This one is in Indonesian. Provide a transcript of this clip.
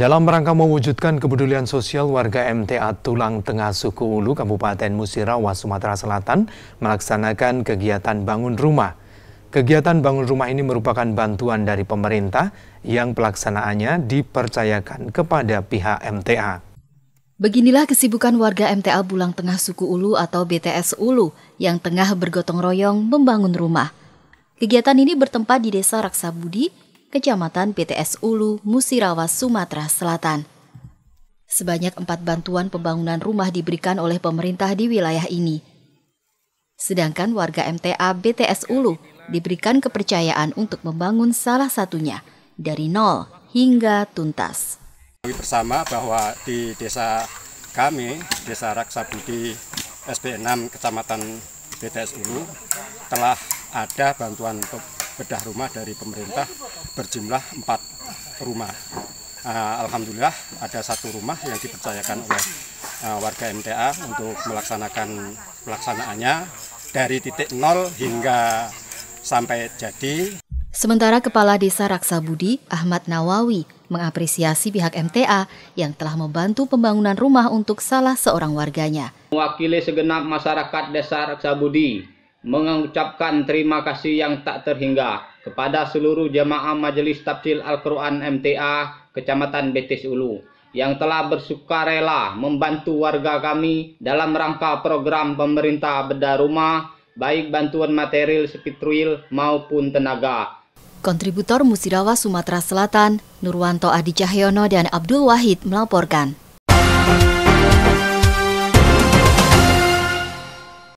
Dalam rangka mewujudkan kepedulian sosial, warga MTA Tulang Tengah Suku Ulu, Kabupaten Musirawa, Sumatera Selatan, melaksanakan kegiatan bangun rumah. Kegiatan bangun rumah ini merupakan bantuan dari pemerintah yang pelaksanaannya dipercayakan kepada pihak MTA. Beginilah kesibukan warga MTA Bulang Tengah Suku Ulu atau BTS Ulu yang tengah bergotong royong membangun rumah. Kegiatan ini bertempat di Desa Raksabudi, Kecamatan Bts Ulu, Musirawas, Sumatera Selatan. Sebanyak empat bantuan pembangunan rumah diberikan oleh pemerintah di wilayah ini. Sedangkan warga MTA BTS Ulu diberikan kepercayaan untuk membangun salah satunya dari nol hingga tuntas. Kami Bersama bahwa di desa kami, Desa Raksa Budi SB6 Kecamatan BTS Ulu, telah ada bantuan bedah rumah dari pemerintah berjumlah empat rumah. Uh, Alhamdulillah ada satu rumah yang dipercayakan oleh uh, warga MTA untuk melaksanakan pelaksanaannya dari titik nol hingga sampai jadi. Sementara Kepala Desa Raksabudi Ahmad Nawawi mengapresiasi pihak MTA yang telah membantu pembangunan rumah untuk salah seorang warganya. Mewakili segenap masyarakat Desa Raksabudi, mengucapkan terima kasih yang tak terhingga kepada seluruh jemaah Majelis Tafsir Al-Quran MTA Kecamatan Betis Ulu yang telah bersuka rela membantu warga kami dalam rangka program pemerintah bedah rumah baik bantuan material spiritual maupun tenaga. Kontributor Musirawa Sumatera Selatan, Nurwanto Adi Cahyono dan Abdul Wahid melaporkan.